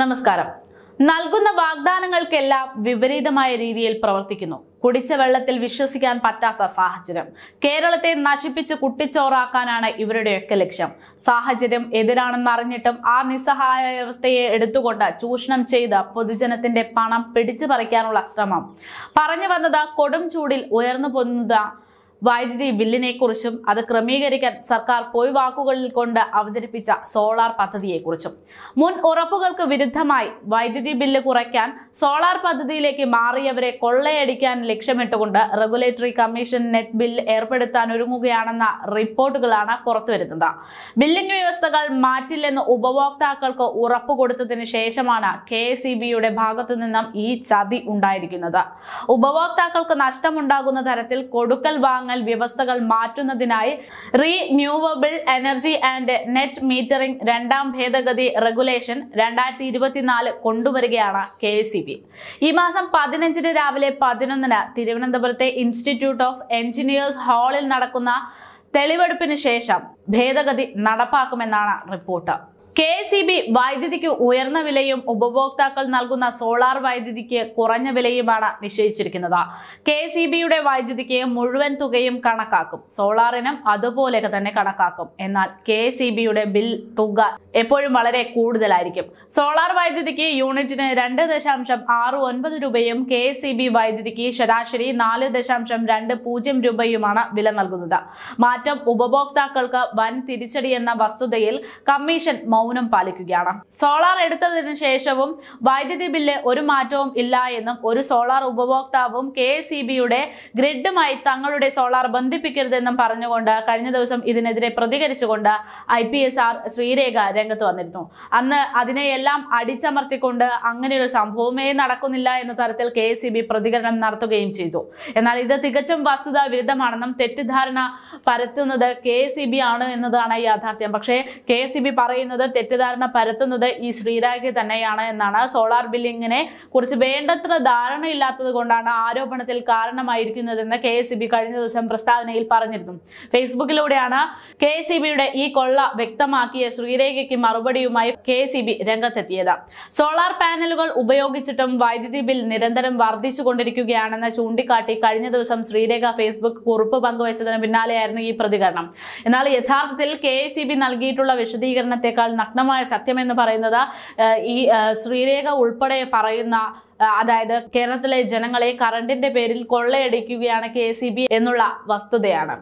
നമസ്കാരം നൽകുന്ന വാഗ്ദാനങ്ങൾക്കെല്ലാം വിപരീതമായ രീതിയിൽ പ്രവർത്തിക്കുന്നു കുടിച്ച വെള്ളത്തിൽ വിശ്വസിക്കാൻ പറ്റാത്ത സാഹചര്യം കേരളത്തെ നശിപ്പിച്ച് കുട്ടിച്ചോറാക്കാനാണ് ഇവരുടെയൊക്കെ ലക്ഷ്യം സാഹചര്യം എതിരാണെന്ന് അറിഞ്ഞിട്ടും ആ നിസ്സഹായ വ്യവസ്ഥയെ എടുത്തുകൊണ്ട് ചൂഷണം ചെയ്ത് പൊതുജനത്തിന്റെ പണം പിടിച്ചു പറിക്കാനുള്ള ശ്രമം പറഞ്ഞു വന്നത് കൊടും ചൂടിൽ ഉയർന്നു പൊന്നുന്ന വൈദ്യുതി ബില്ലിനെക്കുറിച്ചും അത് ക്രമീകരിക്കാൻ സർക്കാർ വാക്കുകളിൽ കൊണ്ട് അവതരിപ്പിച്ച സോളാർ പദ്ധതിയെക്കുറിച്ചും മുൻ ഉറപ്പുകൾക്ക് വിരുദ്ധമായി വൈദ്യുതി ബില്ല് കുറയ്ക്കാൻ സോളാർ പദ്ധതിയിലേക്ക് മാറിയവരെ കൊള്ളയടിക്കാൻ ലക്ഷ്യമിട്ടുകൊണ്ട് റെഗുലേറ്ററി കമ്മീഷൻ നെറ്റ് ബില്ല് ഏർപ്പെടുത്താൻ ഒരുങ്ങുകയാണെന്ന റിപ്പോർട്ടുകളാണ് പുറത്തുവരുന്നത് ബില്ലിംഗ് വ്യവസ്ഥകൾ മാറ്റില്ലെന്ന് ഉപഭോക്താക്കൾക്ക് ഉറപ്പ് കൊടുത്തതിന് ശേഷമാണ് കെ എസ് ഇ ബിയുടെ ഭാഗത്തു നിന്നും ഈ ചതി ഉണ്ടായിരിക്കുന്നത് ഉപഭോക്താക്കൾക്ക് നഷ്ടമുണ്ടാകുന്ന തരത്തിൽ കൊടുക്കൽ വാങ്ങൽ വ്യവസ്ഥകൾ മാറ്റുന്നതിനായി renewable energy and net metering രണ്ടാം ഭേദഗതി റെഗുലേഷൻ രണ്ടായിരത്തി ഇരുപത്തിനാല് കൊണ്ടുവരികയാണ് കെ ഈ മാസം പതിനഞ്ചിന് രാവിലെ പതിനൊന്നിന് തിരുവനന്തപുരത്തെ ഇൻസ്റ്റിറ്റ്യൂട്ട് ഓഫ് എഞ്ചിനീയേഴ്സ് ഹാളിൽ നടക്കുന്ന തെളിവെടുപ്പിന് ശേഷം ഭേദഗതി നടപ്പാക്കുമെന്നാണ് report K S E B വൈദ്യുതിക്ക് ഉയർന്ന വിലയും ഉപഭോക്താക്കൾ നൽകുന്ന സോളാർ വൈദ്യുതിക്ക് കുറഞ്ഞ വിലയുമാണ് നിശ്ചയിച്ചിരിക്കുന്നത് കെ എസ് ഇ ബിയുടെ വൈദ്യുതിക്ക് മുഴുവൻ തുകയും കണക്കാക്കും സോളാറിനും അതുപോലെയൊക്കെ തന്നെ കണക്കാക്കും എന്നാൽ കെ എസ് ഇ ബിയുടെ ബിൽ തുക എപ്പോഴും വളരെ കൂടുതലായിരിക്കും സോളാർ വൈദ്യുതിക്ക് യൂണിറ്റിന് രണ്ട് ദശാംശം ആറ് ഒൻപത് രൂപയും കെ എസ് ഇ ബി വൈദ്യുതിക്ക് ശരാശരി നാല് ദശാംശം രണ്ട് പൂജ്യം രൂപയുമാണ് വില നൽകുന്നത് മാറ്റം ഉപഭോക്താക്കൾക്ക് വൻ തിരിച്ചടിയെന്ന വസ്തുതയിൽ കമ്മീഷൻ മൗനം പാലിക്കുകയാണ് സോളാർ എടുത്തതിനു ശേഷവും വൈദ്യുതി ബില്ല് ഒരു മാറ്റവും ഇല്ല എന്നും ഒരു സോളാർ ഉപഭോക്താവും കെ എസ് ഗ്രിഡുമായി തങ്ങളുടെ സോളാർ ബന്ധിപ്പിക്കരുതെന്നും പറഞ്ഞുകൊണ്ട് കഴിഞ്ഞ ദിവസം ഇതിനെതിരെ പ്രതികരിച്ചുകൊണ്ട് I P S R Sreerekha രംഗത്ത് വന്നിരുന്നു അന്ന് അതിനെയെല്ലാം അടിച്ചമർത്തിക്കൊണ്ട് അങ്ങനെയൊരു സംഭവമേ നടക്കുന്നില്ല എന്ന തരത്തിൽ കെ എസ് പ്രതികരണം നടത്തുകയും ചെയ്തു എന്നാൽ ഇത് തികച്ചും വസ്തുത വിരുദ്ധമാണെന്നും തെറ്റിദ്ധാരണ പരത്തുന്നത് കെ എസ് ആണ് എന്നതാണ് യാഥാർത്ഥ്യം പക്ഷേ കെ എസ് പറയുന്നത് തെറ്റിദ്ധാരണ പരത്തുന്നത് ഈ ശ്രീരാഖി തന്നെയാണ് എന്നാണ് സോളാർ ബില്ലിങ്ങിനെ കുറിച്ച് വേണ്ടത്ര ഇല്ലാത്തത് കൊണ്ടാണ് ആരോപണത്തിൽ കാരണമായിരിക്കുന്നതെന്ന് കെ എസ് കഴിഞ്ഞ ദിവസം പ്രസ്താവനയിൽ പറഞ്ഞിരുന്നു ഫേസ്ബുക്കിലൂടെയാണ് കെ എസ് ഈ കൊള്ള വ്യക്തമാക്കിയ ശ്രീരേഖയ്ക്ക് മറുപടിയുമായി കെ എസ് രംഗത്തെത്തിയത് സോളാർ പാനലുകൾ ഉപയോഗിച്ചിട്ടും വൈദ്യുതി ബിൽ നിരന്തരം വർദ്ധിച്ചുകൊണ്ടിരിക്കുകയാണെന്ന് ചൂണ്ടിക്കാട്ടി കഴിഞ്ഞ ദിവസം ശ്രീരേഖ ഫേസ്ബുക്ക് കുറിപ്പ് പങ്കുവച്ചതിന് പിന്നാലെയായിരുന്നു ഈ പ്രതികരണം എന്നാൽ യഥാർത്ഥത്തിൽ കെ നൽകിയിട്ടുള്ള വിശദീകരണത്തെക്കാൾ നഗ്നമായ സത്യം എന്ന് പറയുന്നത് ഈ ശ്രീരേഖ ഉൾപ്പെടെ പറയുന്ന അതായത് കേരളത്തിലെ ജനങ്ങളെ കറണ്ടിന്റെ പേരിൽ കൊള്ളയടിക്കുകയാണ് കെ എന്നുള്ള വസ്തുതയാണ്